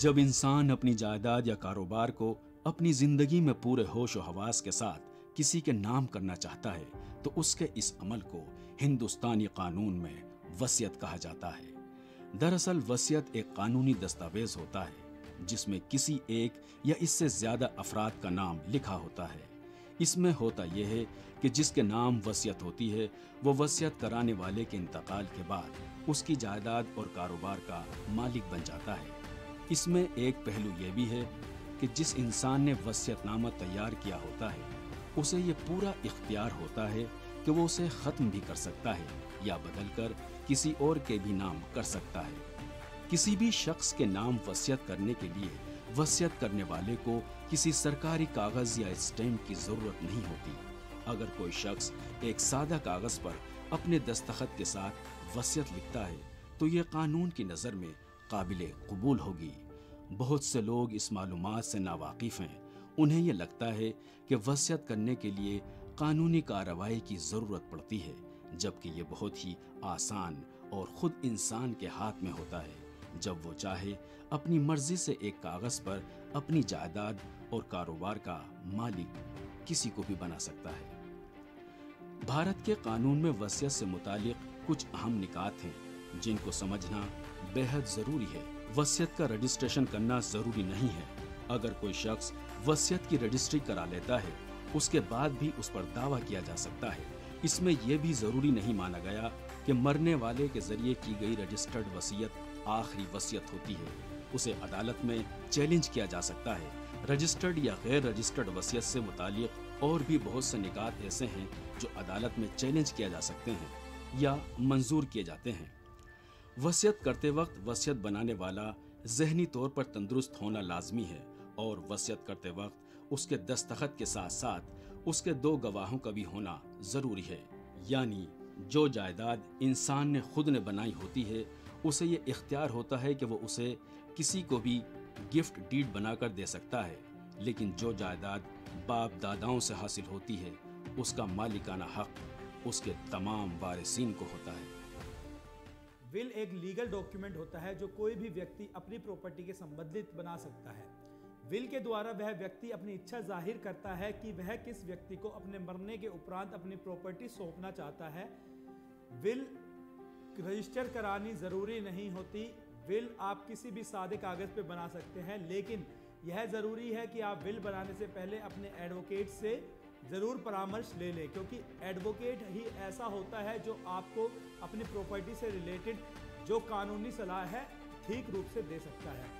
जब इंसान अपनी जायदाद या कारोबार को अपनी जिंदगी में पूरे होश और हवास के साथ किसी के नाम करना चाहता है तो उसके इस अमल को हिंदुस्तानी कानून में वसीयत कहा जाता है दरअसल वसीयत एक कानूनी दस्तावेज होता है जिसमें किसी एक या इससे ज्यादा अफराद का नाम लिखा होता है इसमें होता यह है कि जिसके नाम वसीयत होती है वो वसीयत कराने वाले के इंतकाल के बाद उसकी जायदाद और कारोबार का मालिक बन जाता है इसमें एक पहलू यह भी है कि जिस इंसान ने वसीयतनामा तैयार किया होता है उसे ये पूरा इख्तियार होता है कि वो उसे ख़त्म भी कर सकता है या बदल कर किसी और के भी नाम कर सकता है किसी भी शख्स के नाम वसीयत करने के लिए वसीयत करने वाले को किसी सरकारी कागज़ या स्टैम्प की ज़रूरत नहीं होती अगर कोई शख्स एक सादा कागज़ पर अपने दस्तखत के साथ वसीयत लिखता है तो ये कानून की नज़र में काबिल कबूल होगी बहुत से लोग इस मालूम से नावाकिफ़ हैं उन्हें यह लगता है कि वसीयत करने के लिए कानूनी कार्रवाई की ज़रूरत पड़ती है जबकि ये बहुत ही आसान और ख़ुद इंसान के हाथ में होता है जब वो चाहे अपनी मर्ज़ी से एक कागज़ पर अपनी जायदाद और कारोबार का मालिक किसी को भी बना सकता है भारत के कानून में वसीयत से मुतल कुछ अहम निकात हैं जिनको समझना बेहद जरूरी है वसीयत का रजिस्ट्रेशन करना जरूरी नहीं है अगर कोई शख्स वसीयत की रजिस्ट्री करा लेता है उसके बाद भी उस पर दावा किया जा सकता है इसमें यह भी जरूरी नहीं माना गया कि मरने वाले के जरिए की गई रजिस्टर्ड वसीयत आखिरी वसीयत होती है उसे अदालत में चैलेंज किया जा सकता है रजिस्टर्ड या गैर रजिस्टर्ड वसीयत से मुतालिक और भी बहुत से निकात ऐसे हैं जो अदालत में चैलेंज किया जा सकते हैं या मंजूर किए जाते हैं वसीयत करते वक्त वसीयत बनाने वाला जहनी तौर पर तंदुरुस्त होना लाजमी है और वसीयत करते वक्त उसके दस्तखत के साथ साथ उसके दो गवाहों का भी होना ज़रूरी है यानी जो जायदाद इंसान ने खुद ने बनाई होती है उसे ये इख्तियार होता है कि वो उसे किसी को भी गिफ्ट डीड बनाकर दे सकता है लेकिन जो जायदाद बाप दादाओं से हासिल होती है उसका मालिकाना हक उसके तमाम वारिसीन को होता है विल एक लीगल डॉक्यूमेंट होता है जो कोई भी व्यक्ति अपनी प्रॉपर्टी के संबंधित बना सकता है विल के द्वारा वह व्यक्ति अपनी इच्छा जाहिर करता है कि वह किस व्यक्ति को अपने मरने के उपरांत अपनी प्रॉपर्टी सौंपना चाहता है विल रजिस्टर करानी ज़रूरी नहीं होती विल आप किसी भी सादे कागज़ पर बना सकते हैं लेकिन यह ज़रूरी है कि आप विल बनाने से पहले अपने एडवोकेट से ज़रूर परामर्श ले लें क्योंकि एडवोकेट ही ऐसा होता है जो आपको अपनी प्रॉपर्टी से रिलेटेड जो कानूनी सलाह है ठीक रूप से दे सकता है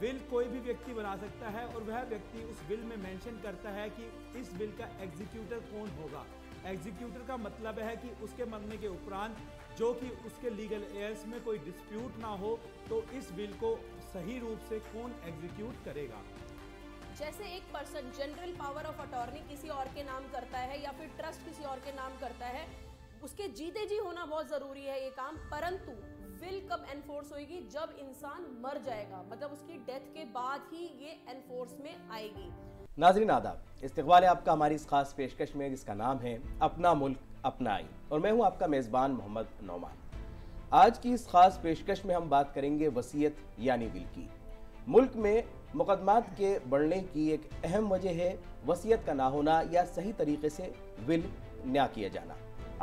विल कोई भी व्यक्ति बना सकता है और वह व्यक्ति उस विल में मेंशन करता है कि इस विल का एग्जीक्यूटर कौन होगा एग्जीक्यूटर का मतलब है कि उसके मरने के उपरांत जो कि उसके लीगल एयर्स में कोई डिस्प्यूट ना हो तो इस बिल को सही रूप से कौन एग्जीक्यूट करेगा जैसे एक person general power of attorney किसी और के नाम करता है या फिर ट्रस्ट किसी और के नाम करता है उसके जीते जी होना बहुत ज़रूरी है ये काम परंतु विल कब एनफोर्स होगी जब इंसान मर जाएगा मतलब उसकी डेथ के बाद ही ये एनफोर्स में आएगी नाजरीन आदाब है आपका हमारी इस खास पेशकश में जिसका नाम है अपना मुल्क अपना आई और मैं हूँ आपका मेज़बान मोहम्मद नौमान आज की इस खास पेशकश में हम बात करेंगे वसीयत यानी विल की मुल्क में मुकदमात के बढ़ने की एक अहम वजह है वसीयत का ना होना या सही तरीके से विल ना किया जाना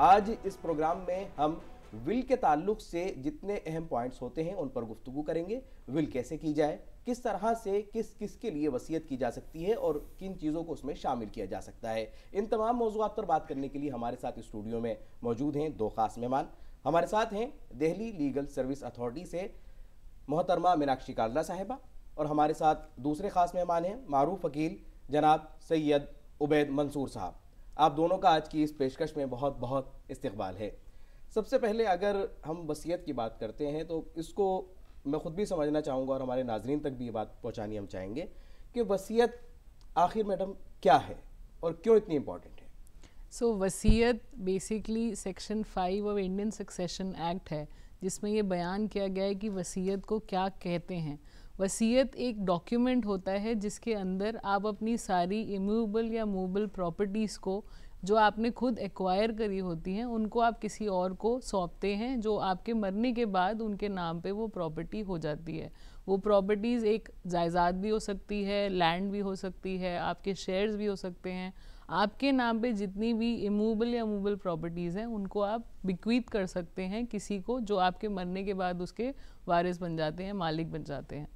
आज इस प्रोग्राम में हम विल के ताल्लुक से जितने अहम पॉइंट्स होते हैं उन पर गुफ्तु करेंगे विल कैसे की जाए किस तरह से किस किस के लिए वसीयत की जा सकती है और किन चीज़ों को उसमें शामिल किया जा सकता है इन तमाम मौजूद पर बात करने के लिए हमारे साथ स्टूडियो में मौजूद हैं दो खास मेहमान हमारे साथ हैं दिल्ली लीगल सर्विस अथॉरिटी से मोहतरमा मीनाक्षी कालरा साहिबा और हमारे साथ दूसरे ख़ास मेहमान हैं मरूफ वकील जनाब सैयद उबैद मंसूर साहब आप दोनों का आज की इस पेशकश में बहुत बहुत इस्तबाल है सबसे पहले अगर हम वसीयत की बात करते हैं तो इसको मैं ख़ुद भी समझना चाहूँगा और हमारे नाजरन तक भी ये बात पहुँचानी हम चाहेंगे कि वसीयत आखिर मैडम क्या है और क्यों इतनी इम्पॉर्टेंट है सो so, वसीयत basically section five of Indian Succession Act है जिसमें ये बयान किया गया है कि वसीयत को क्या कहते हैं वसीयत एक डॉक्यूमेंट होता है जिसके अंदर आप अपनी सारी इमूवेबल या मूवेबल प्रॉपर्टीज़ को जो आपने खुद एक्वायर करी होती हैं उनको आप किसी और को सौंपते हैं जो आपके मरने के बाद उनके नाम पे वो प्रॉपर्टी हो जाती है वो प्रॉपर्टीज़ एक जायदाद भी हो सकती है लैंड भी हो सकती है आपके शेयर्स भी हो सकते हैं आपके नाम पे जितनी भी इमूवेबल या मूवेबल प्रॉपर्टीज़ हैं उनको आप बिक्वीत कर सकते हैं किसी को जो आपके मरने के बाद उसके वारिस बन जाते हैं मालिक बन जाते हैं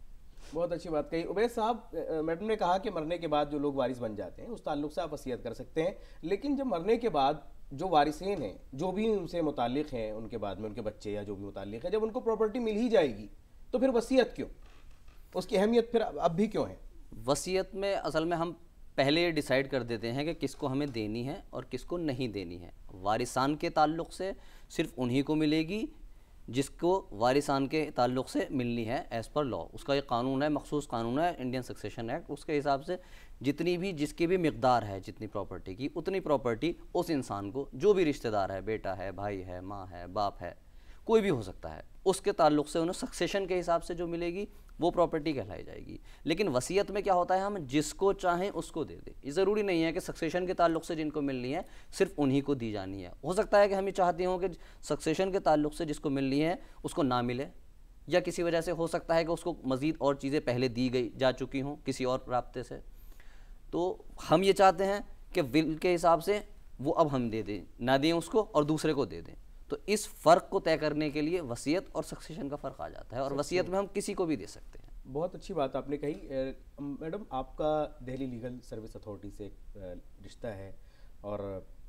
बहुत अच्छी बात कही उबैद साहब मैडम ने कहा कि मरने के बाद जो लोग वारिस बन जाते हैं उस ताल्लुक से आप वसीयत कर सकते हैं लेकिन जब मरने के बाद जो वारिसन हैं जो भी उनसे मुतल हैं उनके बाद में उनके बच्चे या जो भी मुतल है जब उनको प्रॉपर्टी मिल ही जाएगी तो फिर वसीयत क्यों उसकी अहमियत फिर अब भी क्यों है वसीयत में असल में हम पहले डिसाइड कर देते हैं कि किसको हमें देनी है और किसको नहीं देनी है वारिसान के ताल्लुक से सिर्फ उन्हीं को मिलेगी जिसको वारिसान के ताल्लुक से मिलनी है एज़ पर लॉ उसका एक कानून है मखसूस कानून है इंडियन सक्सेशन एक्ट उसके हिसाब से जितनी भी जिसकी भी मकदार है जितनी प्रॉपर्टी की उतनी प्रॉपर्टी उस इंसान को जो भी रिश्तेदार है बेटा है भाई है माँ है बाप है कोई भी हो सकता है उसके ताल्लुक से उन्हें सक्सेशन के हिसाब से जो मिलेगी वो प्रॉपर्टी कहलाई जाएगी लेकिन वसीयत में क्या होता है हम जिसको चाहें उसको दे दें ये ज़रूरी नहीं है कि सक्सेशन के ताल्लुक से जिनको मिलनी है सिर्फ उन्हीं को दी जानी है हो सकता है कि हम ये चाहते हों कि सक्सेशन के ताल्लुक से जिसको मिलनी है उसको ना मिले या किसी वजह से हो सकता है कि उसको मज़ीद और चीज़ें पहले दी गई जा चुकी हों किसी और रबते से तो हम ये चाहते हैं कि विल के हिसाब से वो अब हम दे दें ना दें उसको और दूसरे को दे दें तो इस फ़र्क को तय करने के लिए वसीयत और सक्सेशन का फ़र्क आ जाता है और वसीयत में हम किसी को भी दे सकते हैं बहुत अच्छी बात आपने कही मैडम आपका दिल्ली लीगल सर्विस अथॉरिटी से एक रिश्ता है और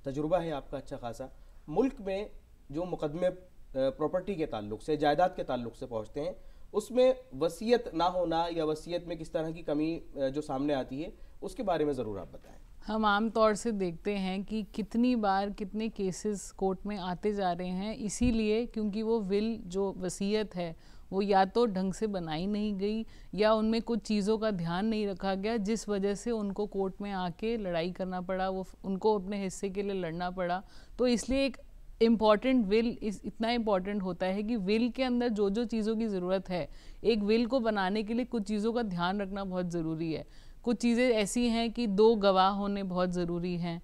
तजुर्बा है आपका अच्छा खासा मुल्क में जो मुकदमे प्रॉपर्टी के ताल्लुक से जायदाद के ताल्लुक से पहुंचते हैं उसमें वसीयत ना होना या वसीयत में किस तरह की कमी जो सामने आती है उसके बारे में ज़रूर आप बताएं हम आमतौर से देखते हैं कि कितनी बार कितने केसेस कोर्ट में आते जा रहे हैं इसीलिए क्योंकि वो विल जो वसीयत है वो या तो ढंग से बनाई नहीं गई या उनमें कुछ चीज़ों का ध्यान नहीं रखा गया जिस वजह से उनको कोर्ट में आके लड़ाई करना पड़ा वो उनको अपने हिस्से के लिए लड़ना पड़ा तो इसलिए एक इम्पॉर्टेंट विल इस इतना इम्पॉर्टेंट होता है कि विल के अंदर जो जो चीज़ों की ज़रूरत है एक विल को बनाने के लिए कुछ चीज़ों का ध्यान रखना बहुत ज़रूरी है कुछ चीज़ें ऐसी हैं कि दो गवाह होने बहुत ज़रूरी हैं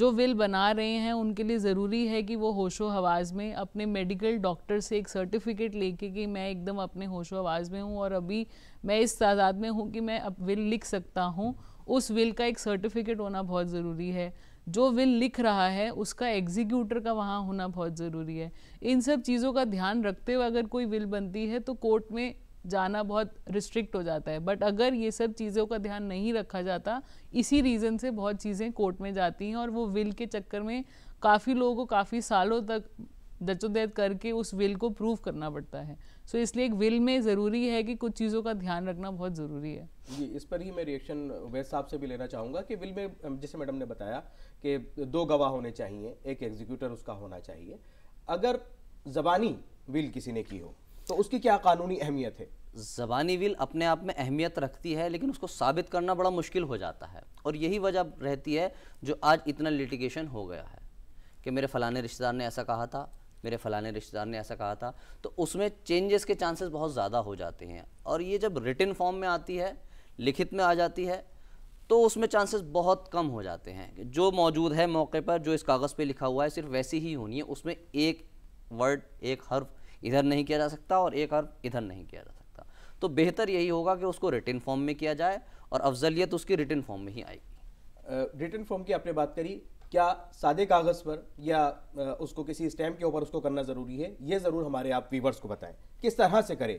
जो विल बना रहे हैं उनके लिए ज़रूरी है कि वो होशो हवाज़ में अपने मेडिकल डॉक्टर से एक सर्टिफिकेट लेके कि मैं एकदम अपने होशो हवाज़ में हूँ और अभी मैं इस तादाद में हूँ कि मैं अब विल लिख सकता हूँ उस विल का एक सर्टिफिकेट होना बहुत ज़रूरी है जो विल लिख रहा है उसका एग्जीक्यूटर का वहाँ होना बहुत ज़रूरी है इन सब चीज़ों का ध्यान रखते हुए अगर कोई विल बनती है तो कोर्ट में जाना बहुत रिस्ट्रिक्ट हो जाता है बट अगर ये सब चीज़ों का ध्यान नहीं रखा जाता इसी रीज़न से बहुत चीज़ें कोर्ट में जाती हैं और वो विल के चक्कर में काफ़ी लोगों को काफ़ी सालों तक जचोदैद करके उस विल को प्रूव करना पड़ता है सो so, इसलिए एक विल में ज़रूरी है कि कुछ चीज़ों का ध्यान रखना बहुत ज़रूरी है जी इस पर ही मैं रिएक्शन वैस साहब से भी लेना चाहूँगा कि विल में जैसे मैडम ने बताया कि दो गवाह होने चाहिए एक एग्जीक्यूटर उसका होना चाहिए अगर जबानी विल किसी ने की हो तो उसकी क्या कानूनी अहमियत है ज़बानी विल अपने आप में अहमियत रखती है लेकिन उसको साबित करना बड़ा मुश्किल हो जाता है और यही वजह रहती है जो आज इतना लिटिगेशन हो गया है कि मेरे फ़लाने रिश्तेदार ने ऐसा कहा था मेरे फ़लाने रिश्तेदार ने ऐसा कहा था तो उसमें चेंजेस के चांसेस बहुत ज़्यादा हो जाते हैं और ये जब रिटर्न फॉर्म में आती है लिखित में आ जाती है तो उसमें चांसेस बहुत कम हो जाते हैं जो मौजूद है मौके पर जो इस कागज़ पे लिखा हुआ है सिर्फ वैसी ही होनी है उसमें एक वर्ड एक हर्फ इधर नहीं किया जा सकता और एक अर्ब इधर नहीं किया जा सकता तो बेहतर यही होगा कि उसको रिटर्न फॉर्म में किया जाए और अफजलियत उसकी रिटर्न फॉर्म में ही आएगी रिटर्न फॉर्म की आपने बात करी क्या सादे कागज़ पर या उसको किसी स्टैम्प के ऊपर उसको करना ज़रूरी है ये ज़रूर हमारे आप वीवर्स को बताएं किस तरह से करें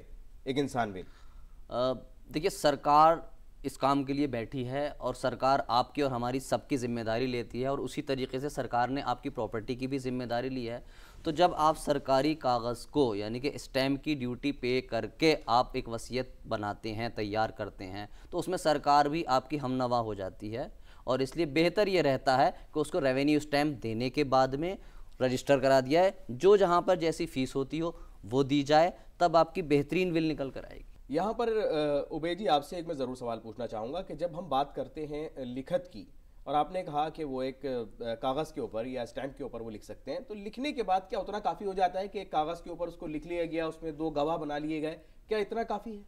एक इंसान भी देखिए सरकार इस काम के लिए बैठी है और सरकार आपकी और हमारी सबकी ज़िम्मेदारी लेती है और उसी तरीके से सरकार ने आपकी प्रॉपर्टी की भी ज़िम्मेदारी ली है तो जब आप सरकारी कागज़ को यानी कि स्टैम्प की ड्यूटी पे करके आप एक वसीयत बनाते हैं तैयार करते हैं तो उसमें सरकार भी आपकी हमनवा हो जाती है और इसलिए बेहतर ये रहता है कि उसको रेवेन्यू स्टैम्प देने के बाद में रजिस्टर करा दिया है जो जहाँ पर जैसी फ़ीस होती हो वो दी जाए तब आपकी बेहतरीन बिल निकल कर आएगी यहाँ पर उबे जी आपसे एक मैं ज़रूर सवाल पूछना चाहूँगा कि जब हम बात करते हैं लिखत की और आपने कहा कि वो एक कागज़ के ऊपर या स्टैंप के ऊपर वो लिख सकते हैं तो लिखने के बाद क्या उतना काफ़ी हो जाता है कि एक कागज़ के ऊपर उसको लिख लिया गया उसमें दो गवाह बना लिए गए क्या इतना काफ़ी है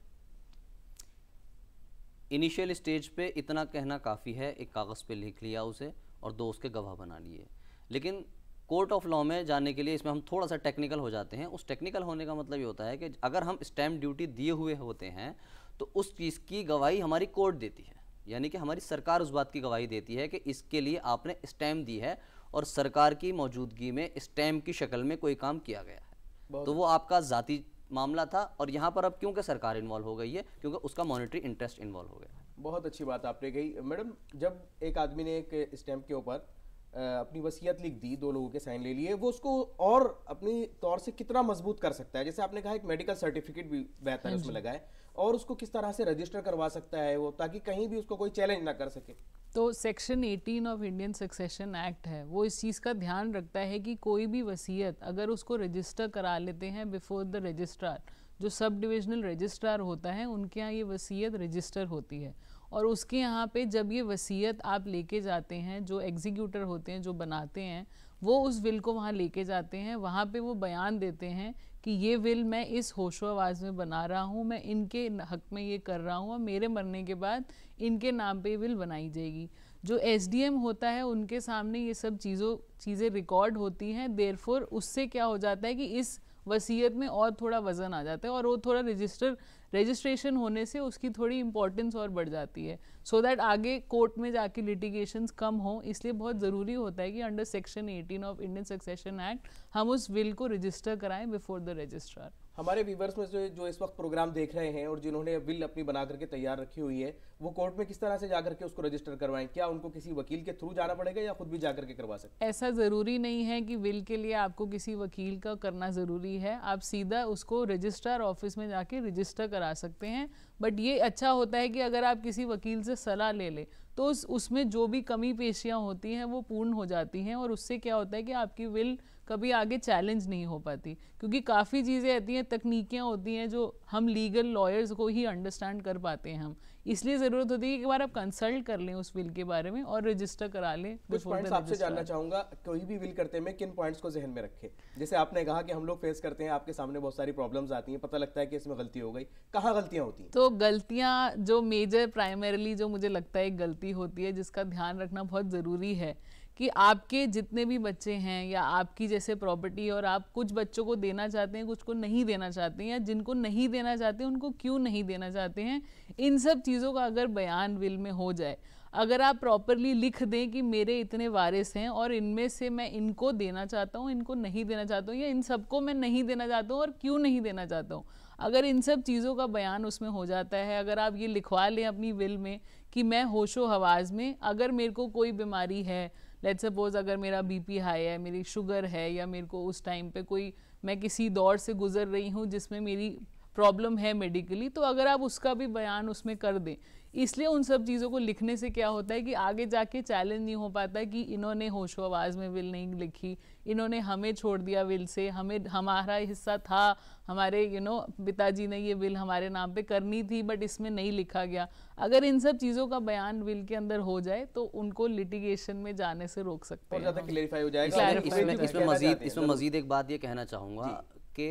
इनिशियल स्टेज पे इतना कहना काफ़ी है एक कागज़ पे लिख लिया उसे और दो उसके गवाह बना लिए लेकिन कोर्ट ऑफ लॉ में जाने के लिए इसमें हम थोड़ा सा टेक्निकल हो जाते हैं उस टेक्निकल होने का मतलब ये होता है कि अगर हम स्टैम्प ड्यूटी दिए हुए होते हैं तो उस चीज़ की गवाही हमारी कोर्ट देती है यानी कि हमारी सरकार उस बात की गवाही देती है कि इसके लिए आपने स्टैम्प दी है और सरकार की मौजूदगी में स्टैम्प की शक्ल में कोई काम किया गया है तो वो आपका जाति मामला था और यहाँ पर अब क्योंकि सरकार इन्वॉल्व हो गई है क्योंकि उसका मॉनिटरी इंटरेस्ट इन्वॉल्व हो गया बहुत अच्छी बात आपने कही मैडम जब एक आदमी ने एक स्टैम्प के ऊपर अपनी वसीयत लिख दी दो लोगों के साइन ले लिए वो उसको और अपनी तौर से कितना मजबूत कर सकता है जैसे आपने कहा एक मेडिकल सर्टिफिकेट भी बेहतर है हाँ उसमें लगाए और उसको किस तरह से रजिस्टर करवा सकता है वो ताकि कहीं भी उसको कोई चैलेंज ना कर सके तो section 18 of Indian Succession Act है वो इस चीज़ का ध्यान रखता है कि कोई भी वसीयत अगर उसको रजिस्टर करा लेते हैं बिफोर द रजिस्ट्रार जो सब डिविजनल रजिस्ट्रार होता है उनके यहाँ ये वसीयत रजिस्टर होती है और उसके यहाँ पे जब ये वसीयत आप लेके जाते हैं जो एग्जीक्यूटर होते हैं जो बनाते हैं वो उस विल को वहाँ लेके जाते हैं वहाँ पे वो बयान देते हैं कि ये विल मैं इस होशो आवाज़ में बना रहा हूँ मैं इनके हक में ये कर रहा हूँ और मेरे मरने के बाद इनके नाम पे विल बनाई जाएगी जो एस होता है उनके सामने ये सब चीज़ों चीज़ें रिकॉर्ड होती हैं देर उससे क्या हो जाता है कि इस वसीयत में और थोड़ा वज़न आ जाता है और वो थोड़ा रजिस्टर रजिस्ट्रेशन होने से उसकी थोड़ी इंपॉर्टेंस और बढ़ जाती है सो so दैट आगे कोर्ट में जाके लिटिगेशंस कम हो इसलिए बहुत ज़रूरी होता है कि under section 18 of Indian Succession Act हम उस विल को रजिस्टर कराएं बिफोर द रजिस्ट्रार हमारे व्यूवर्स में जो जो इस वक्त प्रोग्राम देख रहे हैं और जिन्होंने बिल अपनी बना करके तैयार रखी हुई है वो कोर्ट में किस तरह से जाकर के उसको रजिस्टर करवाएं क्या उनको किसी वकील के थ्रू जाना पड़ेगा या खुद भी जाकर के करवा सकते ऐसा ज़रूरी नहीं है कि बिल के लिए आपको किसी वकील का करना ज़रूरी है आप सीधा उसको रजिस्ट्रार ऑफिस में जाके रजिस्टर करा सकते हैं बट ये अच्छा होता है कि अगर आप किसी वकील से सलाह ले लें तो उसमें जो भी कमी पेशियाँ होती हैं वो पूर्ण हो जाती हैं और उससे क्या होता है कि आपकी विल कभी आगे चैलेंज नहीं हो पाती क्योंकि काफ़ी चीज़ें आती हैं तकनीकियाँ होती हैं जो हम लीगल लॉयर्स को ही अंडरस्टैंड कर पाते हैं हम इसलिए ज़रूरत होती है कि एक बार आप कंसल्ट कर लें उस विल के बारे में और रजिस्टर करा लें कुछ पॉइंट्स आपसे जानना चाहूँगा कोई भी विल करते में किन पॉइंट्स को जहन में रखें जैसे आपने कहा कि हम लोग फेस करते हैं आपके सामने बहुत सारी प्रॉब्लम्स आती हैं पता लगता है कि इसमें गलती हो गई कहाँ गलतियाँ होती हैं तो गलतियाँ जो मेजर प्राइमरली जो मुझे लगता है एक गलती होती है जिसका ध्यान रखना बहुत ज़रूरी है कि आपके जितने भी बच्चे हैं या आपकी जैसे प्रॉपर्टी और आप कुछ बच्चों को देना चाहते हैं कुछ को नहीं देना चाहते हैं या जिनको नहीं देना चाहते उनको क्यों नहीं देना चाहते हैं इन सब चीज़ों का अगर बयान विल में हो जाए अगर आप प्रॉपरली लिख दें कि मेरे इतने वारिस हैं और इनमें से मैं इनको देना चाहता हूँ इनको नहीं देना चाहता हूँ या इन सबको मैं नहीं देना चाहता हूँ और क्यों नहीं देना चाहता हूँ अगर इन सब चीज़ों का बयान उसमें हो जाता है अगर आप ये लिखवा लें अपनी विल में कि मैं होशो हवाज में अगर मेरे को कोई बीमारी है लेट सपोज़ अगर मेरा बीपी हाई है मेरी शुगर है या मेरे को उस टाइम पे कोई मैं किसी दौर से गुजर रही हूँ जिसमें मेरी प्रॉब्लम है मेडिकली तो अगर आप उसका भी बयान उसमें कर दें इसलिए उन सब चीज़ों को लिखने से क्या होता है कि आगे जाके चैलेंज नहीं हो पाता कि इन्होंने होशो आवाज़ में विल नहीं लिखी इन्होंने हमें छोड़ दिया विल से हमें हमारा हिस्सा था हमारे यू नो पिताजी ने ये विल हमारे नाम पे करनी थी बट इसमें नहीं लिखा गया अगर इन सब चीज़ों का बयान विल के अंदर हो जाए तो उनको लिटिगेशन में जाने से रोक सकते हैं मजीद मजीद एक बात ये कहना चाहूँगा कि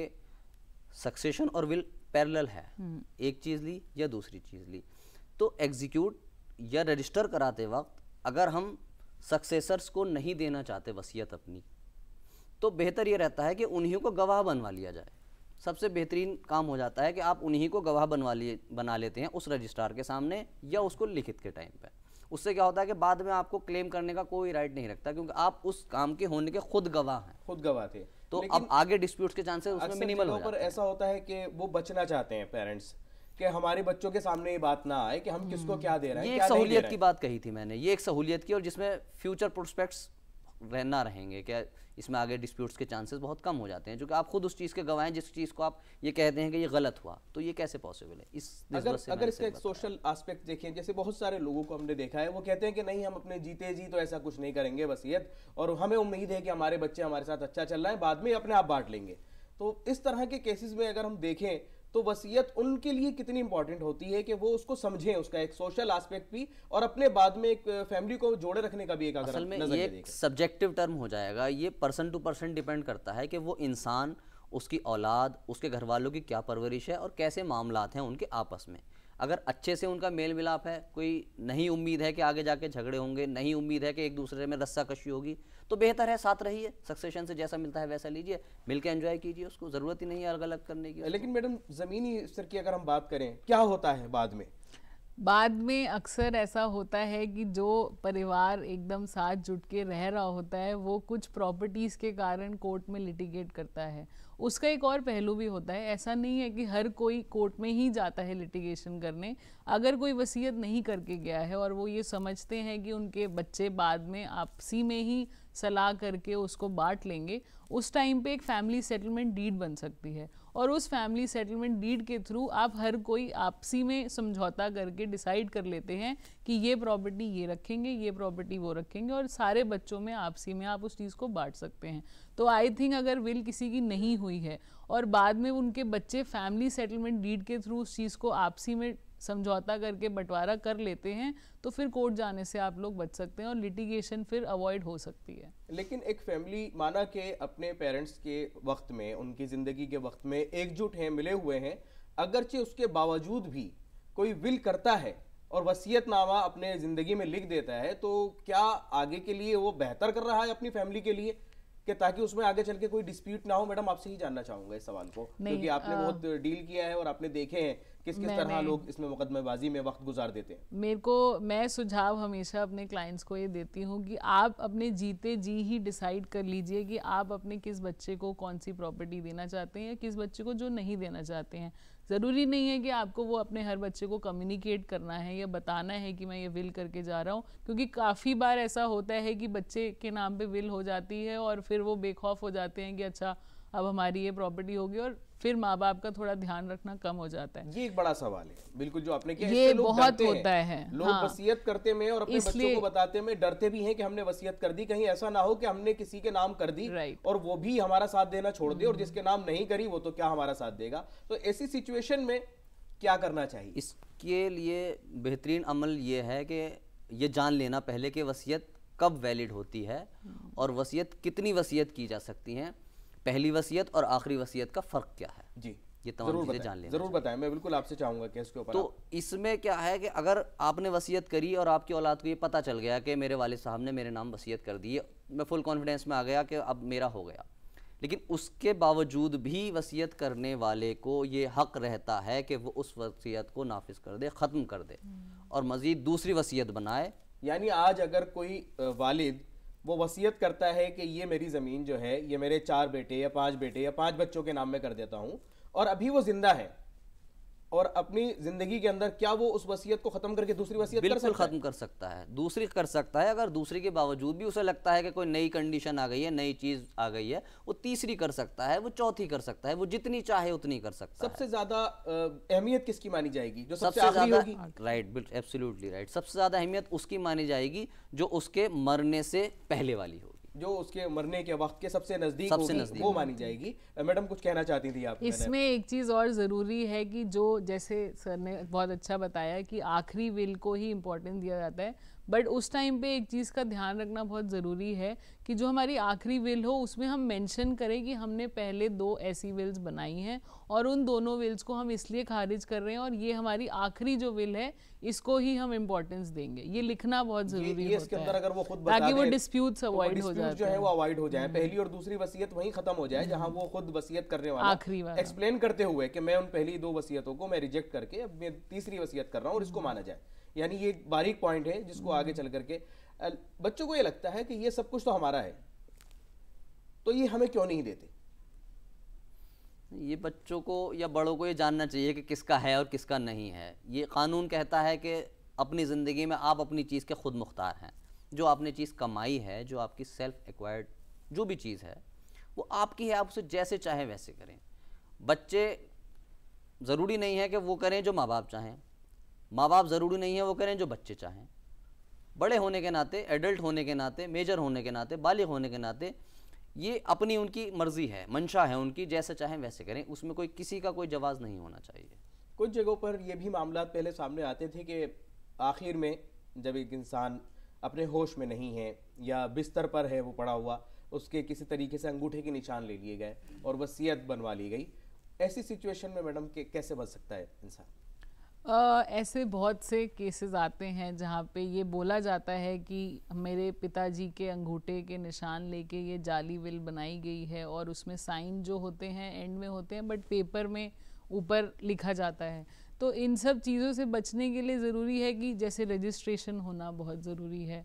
सक्सेशन और विल पैरेलल है हम्म। एक चीज़ ली या दूसरी चीज़ ली तो एग्जीक्यूट या रजिस्टर कराते वक्त अगर हम सक्सेसर्स को नहीं देना चाहते वसीयत अपनी तो बेहतर ये रहता है कि उन्हीं को गवाह बनवा लिया जाए सबसे बेहतरीन काम हो जाता है कि आप उन्हीं को गवाह बनवा लिए बना लेते हैं उस रजिस्ट्रार के सामने या उसको लिखित के टाइम पर उससे क्या होता है कि बाद में आपको क्लेम करने का कोई राइट नहीं रखता क्योंकि आप उस काम के होने के खुद गवाह हैं खुद गवाह थे तो अब आगे डिस्प्यूट्स के चांसेस उसमें मिनिमल हो पर ऐसा होता है कि वो बचना चाहते हैं पेरेंट्स कि हमारे बच्चों के सामने ये बात ना आए कि हम किसको क्या दे रहे हैं ये एक सहूलियत की बात कही थी मैंने ये एक सहूलियत की और जिसमें फ्यूचर प्रोस्पेक्ट्स रहना रहेंगे क्या इसमें आगे डिस्प्यूट्स के चांसेस बहुत कम हो जाते हैं कि आप खुद उस चीज़ के गवाह हैं जिस चीज़ को आप ये कहते हैं कि ये गलत हुआ तो ये कैसे पॉसिबल है इस अगर अगर इसका एक सोशल आस्पेक्ट देखें जैसे बहुत सारे लोगों को हमने देखा है वो कहते हैं कि नहीं हम अपने जीते जी तो ऐसा कुछ नहीं करेंगे वसीयत और हमें उम्मीद है कि हमारे बच्चे हमारे साथ अच्छा चल रहा है बाद में अपने आप बांट लेंगे तो इस तरह के केसेस में अगर हम देखें तो वसीयत उनके लिए कितनी इंपॉर्टेंट होती है कि वो उसको समझें उसका एक सोशल एस्पेक्ट भी और अपने बाद में एक फैमिली को जोड़े रखने का भी एक असल में ये सब्जेक्टिव टर्म हो जाएगा ये पर्सन टू पर्सन डिपेंड करता है कि वो इंसान उसकी औलाद उसके घर वालों की क्या परवरिश है और कैसे मामलात हैं उनके आपस में अगर अच्छे से उनका मेल मिलाप है कोई नहीं उम्मीद है कि आगे जाके झगड़े होंगे नहीं उम्मीद है कि एक दूसरे में रस्सा कशी होगी तो बेहतर है साथ रहिए सक्सेशन से जैसा मिलता है वैसा लीजिए मिलकर एंजॉय कीजिए उसको ज़रूरत ही नहीं है अलग अलग करने की लेकिन मैडम ज़मीनी स्तर की अगर हम बात करें क्या होता है बाद में बाद में अक्सर ऐसा होता है कि जो परिवार एकदम साथ जुट के रह रहा होता है वो कुछ प्रॉपर्टीज़ के कारण कोर्ट में लिटिगेट करता है उसका एक और पहलू भी होता है ऐसा नहीं है कि हर कोई कोर्ट में ही जाता है लिटिगेशन करने अगर कोई वसीयत नहीं करके गया है और वो ये समझते हैं कि उनके बच्चे बाद में आपसी में ही सलाह करके उसको बांट लेंगे उस टाइम पे एक फैमिली सेटलमेंट डीड बन सकती है और उस फैमिली सेटलमेंट डीड के थ्रू आप हर कोई आपसी में समझौता करके डिसाइड कर लेते हैं कि ये प्रॉपर्टी ये रखेंगे ये प्रॉपर्टी वो रखेंगे और सारे बच्चों में आपसी में आप उस चीज़ को बांट सकते हैं तो आई थिंक अगर विल किसी की नहीं हुई है और बाद में उनके बच्चे फैमिली सेटलमेंट डीड के थ्रू उस चीज़ को आपसी में समझौता करके बंटवारा कर लेते हैं तो फिर कोर्ट जाने से आप लोग बच सकते हैं और लिटिगेशन फिर अवॉइड हो सकती है लेकिन एक फैमिली माना के अपने पेरेंट्स के वक्त में उनकी ज़िंदगी के वक्त में एकजुट हैं मिले हुए हैं अगरचे उसके बावजूद भी कोई विल करता है और वसीयतनामा अपने ज़िंदगी में लिख देता है तो क्या आगे के लिए वो बेहतर कर रहा है अपनी फैमिली के लिए कि ताकि उसमें आगे चल के कोई डिस्प्यूट ना हो मैडम आपसे ही जानना चाहूंगा इस सवाल को क्योंकि आपने बहुत डील किया है और आपने देखे हैं किस किस तरह लोग इसमें मुकदमेबाजी में वक्त गुजार देते हैं मेरे को मैं सुझाव हमेशा अपने क्लाइंट्स को ये देती हूँ कि आप अपने जीते जी ही डिसाइड कर लीजिए कि आप अपने किस बच्चे को कौन सी प्रॉपर्टी देना चाहते हैं या किस बच्चे को जो नहीं देना चाहते हैं ज़रूरी नहीं है कि आपको वो अपने हर बच्चे को कम्युनिकेट करना है या बताना है कि मैं ये विल करके जा रहा हूँ क्योंकि काफ़ी बार ऐसा होता है कि बच्चे के नाम पे विल हो जाती है और फिर वो बेखौफ हो जाते हैं कि अच्छा अब हमारी ये प्रॉपर्टी होगी और फिर माँ बाप का थोड़ा ध्यान रखना कम हो जाता है ये एक बड़ा सवाल है बिल्कुल जो आपने किया ये बहुत होता है, है। हाँ। लोग हाँ। वसीयत करते में और अपने बच्चों को बताते में डरते भी हैं कि हमने वसीयत कर दी कहीं ऐसा ना हो कि हमने किसी के नाम कर दी और वो भी हमारा साथ देना छोड़ दे और mm-hmm. जिसके नाम नहीं करी वो तो क्या हमारा साथ देगा तो ऐसी सिचुएशन में क्या करना चाहिए इसके लिए बेहतरीन अमल ये है कि ये जान लेना पहले कि वसीयत कब वैलिड होती है mm. और वसीयत कितनी वसीयत की जा सकती है पहली वसीयत और आखिरी वसीयत का फ़र्क क्या है जी ये तमाम चीज़ें जान लें ज़रूर बताएं मैं बिल्कुल आपसे चाहूंगा कि इसके ऊपर तो इसमें क्या है कि अगर आपने वसीयत करी और आपकी औलाद को ये पता चल गया कि मेरे वाले साहब ने मेरे नाम वसीयत कर दी मैं फुल कॉन्फिडेंस में आ गया कि अब मेरा हो गया लेकिन उसके बावजूद भी वसीयत करने वाले को ये हक रहता है कि वो उस वसीयत को नाफिज कर दे ख़त्म कर दे हम्म। और मज़ीद दूसरी वसीयत बनाए यानी आज अगर कोई वालिद वो वसीयत करता है कि ये मेरी ज़मीन जो है ये मेरे चार बेटे या पांच बेटे या पांच बच्चों के नाम में कर देता हूँ और अभी वो ज़िंदा है और अपनी जिंदगी के अंदर क्या वो उस वसीयत को खत्म करके दूसरी वसीयत बिल्कुल कर खत्म कर सकता है दूसरी कर सकता है अगर दूसरी के बावजूद भी उसे लगता है कि कोई नई कंडीशन आ गई है नई चीज आ गई है वो तीसरी कर सकता है वो चौथी कर सकता है वो जितनी चाहे उतनी कर सकता सबसे ज्यादा अहमियत किसकी मानी जाएगी जो सबसे ज्यादा राइट एब्सोल्युटली राइट सबसे ज्यादा अहमियत उसकी मानी जाएगी जो उसके मरने से पहले वाली हो जो उसके मरने के वक्त के सबसे नजदीक सबसे वो मानी जाएगी मैडम कुछ कहना चाहती थी आप इसमें एक चीज और जरूरी है कि जो जैसे सर ने बहुत अच्छा बताया कि आखिरी विल को ही इम्पोर्टेंस दिया जाता है बट उस टाइम पे एक चीज़ का ध्यान रखना बहुत ज़रूरी है कि जो हमारी आखिरी विल हो उसमें हम मेंशन करें कि हमने पहले दो ऐसी विल्स बनाई हैं और उन दोनों विल्स को हम इसलिए खारिज कर रहे हैं और ये हमारी आखिरी जो विल है इसको ही हम इम्पोर्टेंस देंगे ये लिखना बहुत ज़रूरी ये, ये होता है अगर वो खुद ताकि वो डिस्प्यूट्स अवॉइड तो हो जाए जो है वो अवॉइड हो जाए पहली और दूसरी वसीयत वही खत्म हो जाए जहाँ वो खुद वसीयत करने वाला आखिरी एक्सप्लेन करते हुए कि मैं उन पहली दो वसीयतों को मैं रिजेक्ट करके अब मैं तीसरी वसीयत कर रहा हूँ और इसको माना जाए यानी ये बारीक पॉइंट है जिसको आगे हम्म। चल करके बच्चों को ये लगता है कि ये सब कुछ तो हमारा है तो ये हमें क्यों नहीं देते ये बच्चों को या बड़ों को ये जानना चाहिए कि किसका है और किसका नहीं है ये कानून कहता है कि अपनी ज़िंदगी में आप अपनी चीज़ के ख़ुद मुख्तार हैं जो आपने चीज़ कमाई है जो आपकी सेल्फ एक्वायर्ड जो भी चीज़ है वो आपकी है आप उसे जैसे चाहें वैसे करें बच्चे ज़रूरी नहीं है कि वो करें जो माँ बाप चाहें माँ बाप ज़रूरी नहीं है वो करें जो बच्चे चाहें बड़े होने के नाते एडल्ट होने के नाते मेजर होने के नाते बालिग होने के नाते ये अपनी उनकी मर्ज़ी है मंशा है उनकी जैसे चाहें वैसे करें उसमें कोई किसी का कोई जवाब नहीं होना चाहिए कुछ जगहों पर यह भी मामला पहले सामने आते थे कि आखिर में जब एक इंसान अपने होश में नहीं है या बिस्तर पर है वो पड़ा हुआ उसके किसी तरीके से अंगूठे के निशान ले लिए गए और वसीयत बनवा ली गई ऐसी सिचुएशन में मैडम कैसे बच सकता है इंसान आ, ऐसे बहुत से केसेस आते हैं जहाँ पे ये बोला जाता है कि मेरे पिताजी के अंगूठे के निशान लेके ये जाली विल बनाई गई है और उसमें साइन जो होते हैं एंड में होते हैं बट पेपर में ऊपर लिखा जाता है तो इन सब चीज़ों से बचने के लिए ज़रूरी है कि जैसे रजिस्ट्रेशन होना बहुत ज़रूरी है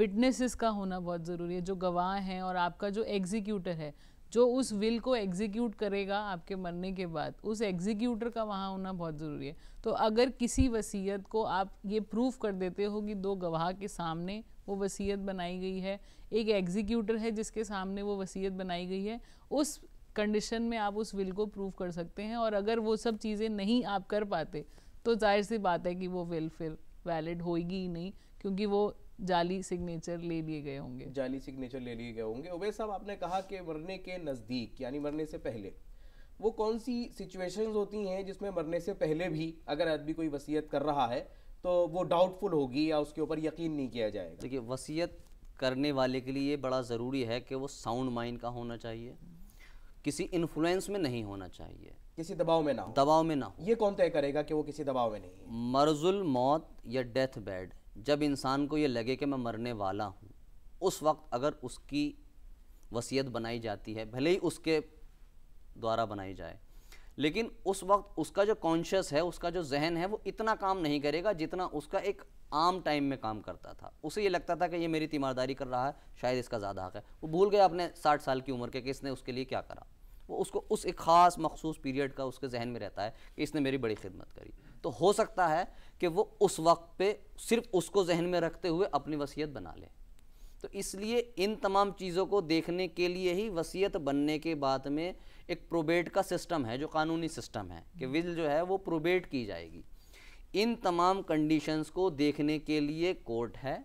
विटनेसेस का होना बहुत ज़रूरी है जो गवाह हैं और आपका जो एग्जीक्यूटर है जो उस विल को एग्जीक्यूट करेगा आपके मरने के बाद उस एग्जीक्यूटर का वहाँ होना बहुत ज़रूरी है तो अगर किसी वसीयत को आप ये प्रूफ कर देते हो कि दो गवाह के सामने वो वसीयत बनाई गई है एक एग्जीक्यूटर है जिसके सामने वो वसीयत बनाई गई है उस कंडीशन में आप उस विल को प्रूफ कर सकते हैं और अगर वो सब चीज़ें नहीं आप कर पाते तो जाहिर सी बात है कि वो विल फिर वैलिड होएगी ही नहीं क्योंकि वो जाली सिग्नेचर ले लिए गए होंगे जाली सिग्नेचर ले लिए गए होंगे उबैद साहब आपने कहा कि मरने के नज़दीक यानी मरने से पहले वो कौन सी सिचुएशंस होती हैं जिसमें मरने से पहले भी अगर आदमी कोई वसीयत कर रहा है तो वो डाउटफुल होगी या उसके ऊपर यकीन नहीं किया जाएगा देखिए वसीयत करने वाले के लिए बड़ा ज़रूरी है कि वो साउंड माइंड का होना चाहिए किसी इन्फ्लुएंस में नहीं होना चाहिए किसी दबाव में ना हो दबाव में ना हो ये कौन तय करेगा कि वो किसी दबाव में नहीं मर्जुल मौत या डेथ बेड जब इंसान को ये लगे कि मैं मरने वाला हूँ उस वक्त अगर उसकी वसीयत बनाई जाती है भले ही उसके द्वारा बनाई जाए लेकिन उस वक्त उसका जो कॉन्शियस है उसका जो जहन है वो इतना काम नहीं करेगा जितना उसका एक आम टाइम में काम करता था उसे ये लगता था कि ये मेरी तीमारदारी कर रहा है शायद इसका ज़्यादा हक है वो भूल गया अपने साठ साल की उम्र के कि इसने उसके लिए क्या करा वो उसको उस एक ख़ास मखसूस पीरियड का उसके जहन में रहता है कि इसने मेरी बड़ी खिदमत करी तो हो सकता है कि वो उस वक्त पे सिर्फ उसको जहन में रखते हुए अपनी वसीयत बना ले तो इसलिए इन तमाम चीज़ों को देखने के लिए ही वसीयत बनने के बाद में एक प्रोबेट का सिस्टम है जो कानूनी सिस्टम है कि विल हम्म। जो है वो प्रोबेट की जाएगी इन तमाम कंडीशंस को देखने के लिए कोर्ट है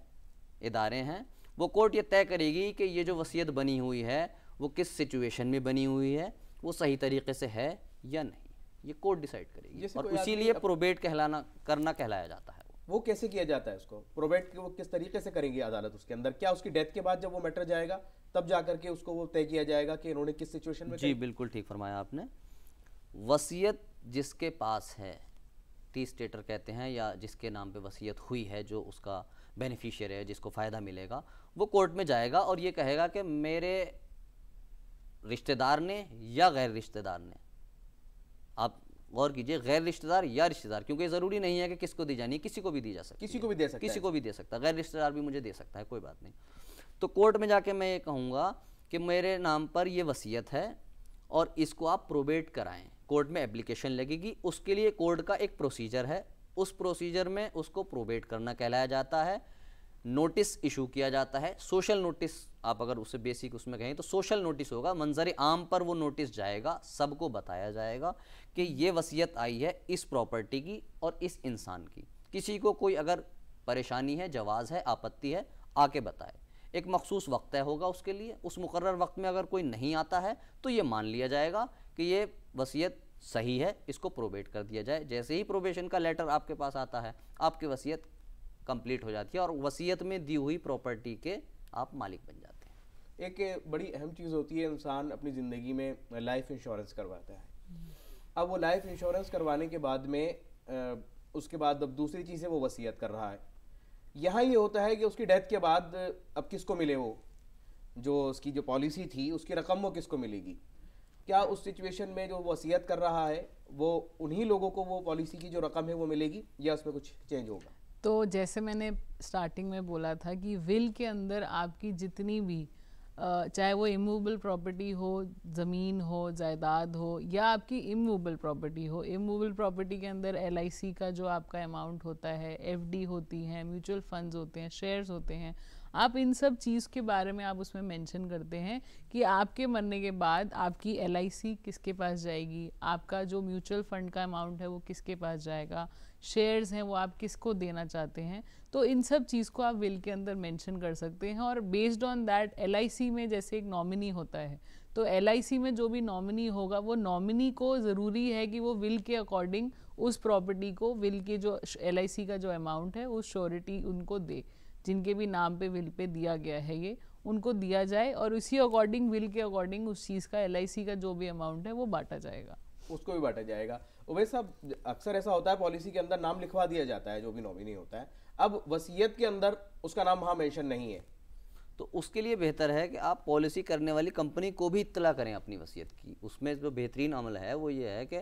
इदारे हैं वो कोर्ट ये तय करेगी कि ये जो वसीयत बनी हुई है वो किस सिचुएशन में बनी हुई है वो सही तरीके से है या नहीं ये कोर्ट डिसाइड करेगी और इसीलिए प्रोबेट कहलाना करना कहलाया जाता है वो कैसे किया जाता है उसको प्रोबेट वो किस तरीके से करेंगी अदालत उसके अंदर क्या उसकी डेथ के बाद जब वो मैटर जाएगा तब जा करके उसको वो तय किया जाएगा कि इन्होंने किस सिचुएशन में जी बिल्कुल ठीक फरमाया आपने वसीयत जिसके पास है टी स्टेटर कहते हैं या जिसके नाम पे वसीयत हुई है जो उसका बेनिफिशियर है जिसको फ़ायदा मिलेगा वो कोर्ट में जाएगा और ये कहेगा कि मेरे रिश्तेदार ने या गैर रिश्तेदार ने आप गौर कीजिए गैर रिश्तेदार या रिश्तेदार क्योंकि ज़रूरी नहीं है कि किसको दी जानी किसी को भी दी जा सकती किसी को भी दे सकता किसी को भी दे सकता है गैर रिश्तेदार भी मुझे दे सकता है कोई बात नहीं तो कोर्ट में जाके मैं ये कहूँगा कि मेरे नाम पर ये वसीयत है और इसको आप प्रोबेट कराएं कोर्ट में एप्लीकेशन लगेगी उसके लिए कोर्ट का एक प्रोसीजर है उस प्रोसीजर में उसको प्रोबेट करना कहलाया जाता है नोटिस इशू किया जाता है सोशल नोटिस आप अगर उसे बेसिक उसमें कहें तो सोशल नोटिस होगा मंजर आम पर वो नोटिस जाएगा सबको बताया जाएगा कि ये वसीयत आई है इस प्रॉपर्टी की और इस इंसान की किसी को कोई अगर परेशानी है जवाज़ है आपत्ति है आके बताए एक मखसूस वक्त है होगा उसके लिए उस मुकर वक्त में अगर कोई नहीं आता है तो ये मान लिया जाएगा कि ये वसीयत सही है इसको प्रोबेट कर दिया जाए जैसे ही प्रोबेशन का लेटर आपके पास आता है आपकी वसीयत कंप्लीट हो जाती है और वसीयत में दी हुई प्रॉपर्टी के आप मालिक बन जाते हैं एक बड़ी अहम चीज़ होती है इंसान अपनी ज़िंदगी में लाइफ इंश्योरेंस करवाता है अब वो लाइफ इंश्योरेंस करवाने के बाद में आ, उसके बाद अब दूसरी चीज़ है वो वसीयत कर रहा है यहाँ ये होता है कि उसकी डेथ के बाद अब किसको मिले वो जो उसकी जो पॉलिसी थी उसकी रकम वो किसको मिलेगी क्या उस सिचुएशन में जो वसीयत कर रहा है वो उन्हीं लोगों को वो पॉलिसी की जो रकम है वो मिलेगी या उसमें कुछ चेंज होगा तो जैसे मैंने स्टार्टिंग में बोला था कि विल के अंदर आपकी जितनी भी चाहे वो इमूवेबल प्रॉपर्टी हो ज़मीन हो जायदाद हो या आपकी इमूवेबल प्रॉपर्टी हो इमूवेबल प्रॉपर्टी के अंदर एल का जो आपका अमाउंट होता है एफ होती है म्यूचुअल फंड्स होते हैं शेयर्स होते हैं आप इन सब चीज़ के बारे में आप उसमें मेंशन करते हैं कि आपके मरने के बाद आपकी एल किसके पास जाएगी आपका जो म्यूचुअल फंड का अमाउंट है वो किसके पास जाएगा शेयर्स हैं वो आप किसको देना चाहते हैं तो इन सब चीज़ को आप विल के अंदर मेंशन कर सकते हैं और बेस्ड ऑन दैट एल में जैसे एक नॉमिनी होता है तो एल में जो भी नॉमिनी होगा वो नॉमिनी को ज़रूरी है कि वो विल के अकॉर्डिंग उस प्रॉपर्टी को विल के जो एल का जो अमाउंट है उस श्योरिटी उनको दे जिनके भी नाम पे विल पे दिया गया है ये उनको दिया जाए और उसी अकॉर्डिंग विल के अकॉर्डिंग उस चीज़ का एल का जो भी अमाउंट है वो बांटा जाएगा उसको भी बांटा जाएगा उवैस साहब अक्सर ऐसा होता है पॉलिसी के अंदर नाम लिखवा दिया जाता है जो भी नॉमिनी होता है अब वसीयत के अंदर उसका नाम वहाँ मैंशन नहीं है तो उसके लिए बेहतर है कि आप पॉलिसी करने वाली कंपनी को भी इतला करें अपनी वसीयत की उसमें जो बेहतरीन अमल है वो ये है कि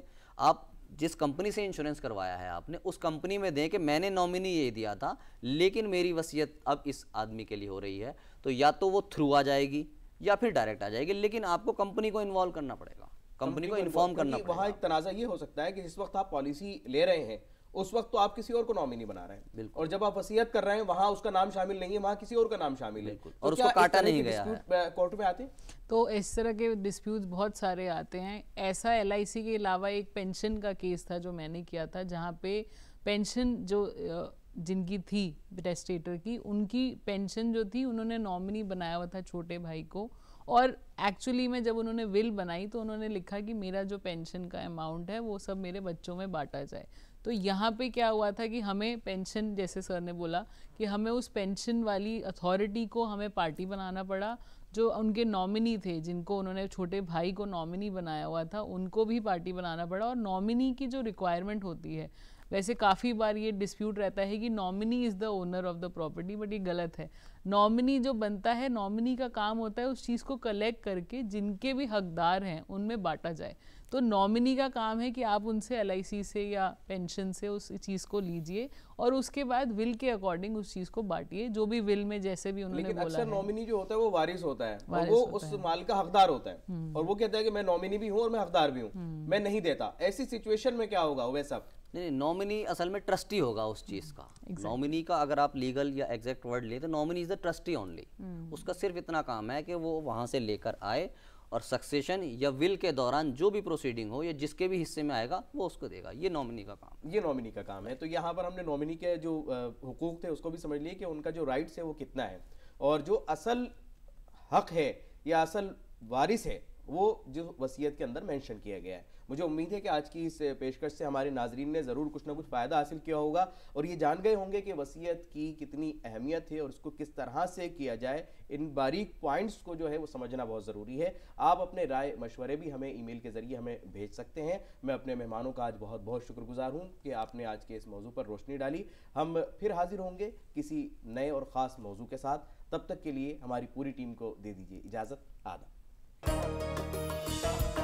आप जिस कंपनी से इंश्योरेंस करवाया है आपने उस कंपनी में दें कि मैंने नॉमिनी ये दिया था लेकिन मेरी वसीयत अब इस आदमी के लिए हो रही है तो या तो वो थ्रू आ जाएगी या फिर डायरेक्ट आ जाएगी लेकिन आपको कंपनी को इन्वॉल्व करना पड़ेगा कंपनी को इन्फॉर्म करना वहाँ एक तनाजा ये हो सकता है कि जिस वक्त आप पॉलिसी ले रहे हैं उस वक्त तो आप किसी और को नॉमिनी बना रहे हैं और जब आप वसीयत कर रहे हैं वहां उसका नाम शामिल नहीं है वहां किसी और का नाम शामिल है तो और उसको काटा नहीं गया कोर्ट में आते तो इस तरह के डिस्प्यूट बहुत सारे आते हैं ऐसा एल के अलावा एक पेंशन का केस था जो मैंने किया था जहाँ पे पेंशन जो जिनकी थी टेस्टेटर की उनकी पेंशन जो थी उन्होंने नॉमिनी बनाया हुआ था छोटे भाई को और एक्चुअली में जब उन्होंने विल बनाई तो उन्होंने लिखा कि मेरा जो पेंशन का अमाउंट है वो सब मेरे बच्चों में बांटा जाए तो यहाँ पे क्या हुआ था कि हमें पेंशन जैसे सर ने बोला कि हमें उस पेंशन वाली अथॉरिटी को हमें पार्टी बनाना पड़ा जो उनके नॉमिनी थे जिनको उन्होंने छोटे भाई को नॉमिनी बनाया हुआ था उनको भी पार्टी बनाना पड़ा और नॉमिनी की जो रिक्वायरमेंट होती है वैसे काफ़ी बार ये डिस्प्यूट रहता है कि nominee is the owner of the property but ये गलत है नॉमिनी जो बनता है नॉमिनी का काम होता है उस चीज़ को कलेक्ट करके जिनके भी हकदार हैं उनमें बांटा जाए तो नॉमिनी का काम है कि आप उनसे एल से या पेंशन से उस चीज़ को लीजिए और उसके बाद विल के अकॉर्डिंग उस चीज़ को बांटिए जो भी विल में जैसे भी उन्होंने लेकिन अक्सर नॉमिनी जो होता है वो वारिस होता है वारिस वो उस है। माल का हकदार होता है हम्म। और वो कहता है कि मैं नॉमिनी भी हूँ और मैं हकदार भी हूँ हम्म। मैं नहीं देता ऐसी सिचुएशन में क्या होगा वैसा नहीं नॉमिनी असल में ट्रस्टी होगा उस चीज़ का नॉमिनी का अगर आप लीगल या एग्जैक्ट वर्ड ले तो nominee is the trustee only उसका सिर्फ इतना काम है कि वो वहाँ से लेकर आए और सक्सेशन या विल के दौरान जो भी प्रोसीडिंग हो या जिसके भी हिस्से में आएगा वो उसको देगा ये नॉमिनी का काम ये नॉमिनी का काम है तो यहाँ पर हमने नॉमिनी के जो हकूक थे उसको भी समझ लिए कि उनका जो राइट्स है वो कितना है और जो असल हक है या असल वारिस है वो जो वसीयत के अंदर मैंशन किया गया है मुझे उम्मीद है कि आज की इस पेशकश से हमारे नाजरीन ने ज़रूर कुछ ना कुछ फ़ायदा हासिल किया होगा और ये जान गए होंगे कि वसीयत की कितनी अहमियत है और उसको किस तरह से किया जाए इन बारीक पॉइंट्स को जो है वो समझना बहुत ज़रूरी है आप अपने राय मशवरे भी हमें ई के ज़रिए हमें भेज सकते हैं मैं अपने मेहमानों का आज बहुत बहुत शुक्रगुजार हूँ कि आपने आज के इस मौजू पर रोशनी डाली हम फिर हाजिर होंगे किसी नए और ख़ास मौजू के साथ तब तक के लिए हमारी पूरी टीम को दे दीजिए इजाज़त आदा